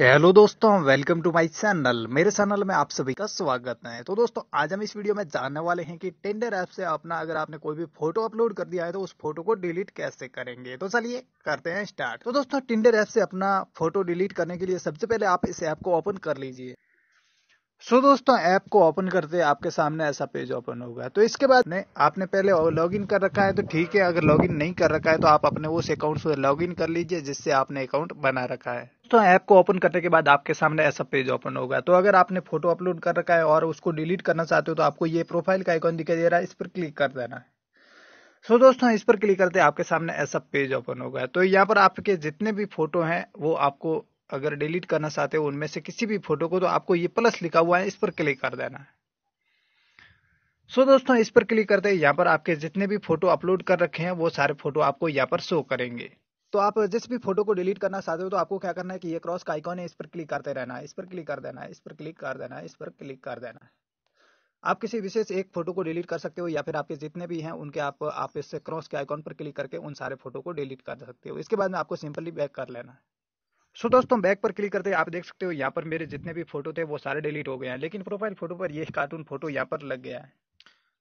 hello दोस्तों welcome to my channel मेरे channel में आप सभी का स्वागत है तो दोस्तों आज हम इस वीडियो में जानने वाले हैं कि टेंडर ऐप से अपना अगर आपने कोई भी फोटो अपलोड कर दिया है तो उस फोटो को डिलीट कैसे करेंगे तो चलिए करते हैं स्टार्ट तो दोस्तों टेंडर ऐप से अपना फोटो डिलीट करने के लिए सबसे पहले आप इस ऐप को ओपन कर लीजिए सो so, दोस्तों ऐप को ओपन करते आपके सामने ऐसा पेज ओपन होगा तो इसके बाद ने आपने पहले लॉगिन कर रखा है तो ठीक है अगर लॉगिन नहीं कर रखा है तो आप अपने उस अकाउंट से लॉगिन कर लीजिए जिससे आपने अकाउंट बना रखा है तो ऐप को ओपन करने के बाद आपके सामने ऐसा पेज ओपन होगा तो अगर आपने फोटो अपलोड कर रखा है और उसको डिलीट करना चाहते हो तो आपको ये प्रोफाइल का आइकॉन दिखाई दे रहा है इस पर क्लिक कर देना है सो so, दोस्तों इस पर क्लिक करते आपके सामने ऐसा पेज ओपन होगा तो यहाँ पर आपके जितने भी फोटो हैं वो आपको अगर डिलीट करना चाहते हो उनमें से किसी भी फोटो को तो आपको ये प्लस लिखा हुआ है इस पर क्लिक कर देना है सो दोस्तों इस पर क्लिक करते हैं यहाँ पर आपके जितने भी फोटो अपलोड कर रखे हैं वो सारे फोटो आपको यहाँ पर शो करेंगे तो आप जिस भी फोटो को डिलीट करना चाहते हो तो आपको क्या करना है कि ये क्रॉस का आइकॉन है इस पर क्लिक करते रहना है इस पर क्लिक कर देना है इस पर क्लिक कर देना है इस पर क्लिक कर देना है आप किसी विशेष एक फोटो को डिलीट कर सकते हो या फिर आपके जितने भी हैं उनके आप आप इससे क्रॉस के आइकॉन पर क्लिक करके उन सारे फोटो को डिलीट कर सकते हो इसके बाद में आपको सिंपली बैक कर लेना है सो so, दोस्तों बैक पर क्लिक करते हैं आप देख सकते हो यहाँ पर मेरे जितने भी फोटो थे वो सारे डिलीट हो गए हैं लेकिन प्रोफाइल फोटो पर ये कार्टून फोटो यहाँ पर लग गया है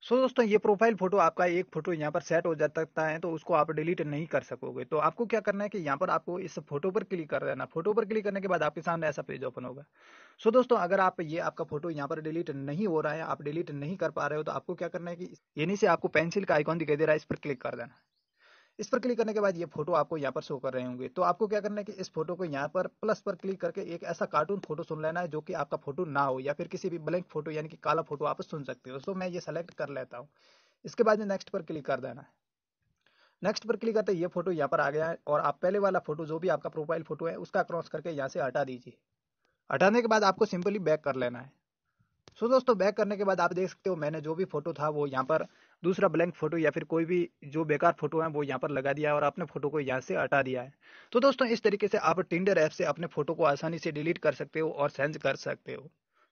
सो so, दोस्तों ये प्रोफाइल फोटो आपका एक फोटो यहाँ पर सेट हो जा सकता है तो उसको आप डिलीट नहीं कर सकोगे तो आपको क्या करना है कि यहाँ पर आपको इस फोटो पर क्लिक कर देना फोटो पर क्लिक करने के बाद आपके सामने ऐसा पेज ओपन होगा सो so, दोस्तों अगर आप ये आपका फोटो यहाँ पर डिलीट नहीं हो रहा है आप डिलीट नहीं कर पा रहे हो तो आपको क्या करना है कि यही से आपको पेंसिल का आइकॉन दिखाई दे रहा है इस पर क्लिक कर देना इस पर क्लिक करने के बाद ये फोटो आपको यहाँ पर शो कर रहे होंगे तो आपको क्या करना है कि इस फोटो को यहाँ पर प्लस पर क्लिक करके एक ऐसा कार्टून फोटो सुन लेना है जो कि आपका फोटो ना हो या फिर किसी भी ब्लैंक फोटो यानी कि काला फोटो आप सुन सकते हो तो मैं ये सेलेक्ट कर लेता हूँ इसके बाद में नेक्स्ट पर क्लिक कर देना है नेक्स्ट पर क्लिक करते ये फोटो यहाँ पर आ गया है और आप पहले वाला फोटो जो भी आपका प्रोफाइल फोटो है उसका क्रॉस करके यहाँ से हटा दीजिए हटाने के बाद आपको सिंपली बैक कर लेना है सो so, दोस्तों बैक करने के बाद आप देख सकते हो मैंने जो भी फोटो था वो यहाँ पर दूसरा ब्लैंक फोटो या फिर कोई भी जो बेकार फोटो है वो यहाँ पर लगा दिया है और आपने फोटो को यहाँ से हटा दिया है तो दोस्तों इस तरीके से आप टिंडर ऐप से अपने फोटो को आसानी से डिलीट कर सकते हो और सेंड कर सकते हो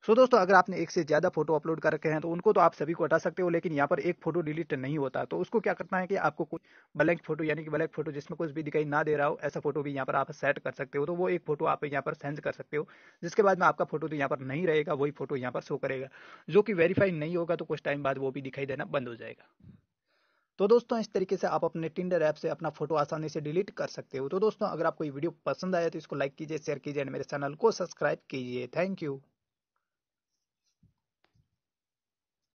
सो दोस्तों अगर आपने एक से ज़्यादा फोटो अपलोड कर रखे हैं तो उनको तो आप सभी को हटा सकते हो लेकिन यहाँ पर एक फोटो डिलीट नहीं होता तो उसको क्या करना है कि आपको कुछ ब्लैक फोटो यानी कि ब्लैक फोटो जिसमें कुछ भी दिखाई ना दे रहा हो ऐसा फोटो भी यहाँ पर आप सेट कर सकते हो तो वो एक फोटो आप यहाँ पर सेंड कर सकते हो जिसके बाद में आपका फोटो तो यहाँ पर नहीं रहेगा वही फोटो यहाँ पर शो करेगा जो कि वेरीफाई नहीं होगा तो कुछ टाइम बाद वो भी दिखाई देना बंद हो जाएगा तो दोस्तों इस तरीके से आप अपने टिंडर ऐप से अपना फोटो आसानी से डिलीट कर सकते हो तो दोस्तों अगर आपको ये वीडियो पसंद आया तो इसको लाइक कीजिए शेयर कीजिए और मेरे चैनल को सब्सक्राइब कीजिए थैंक यू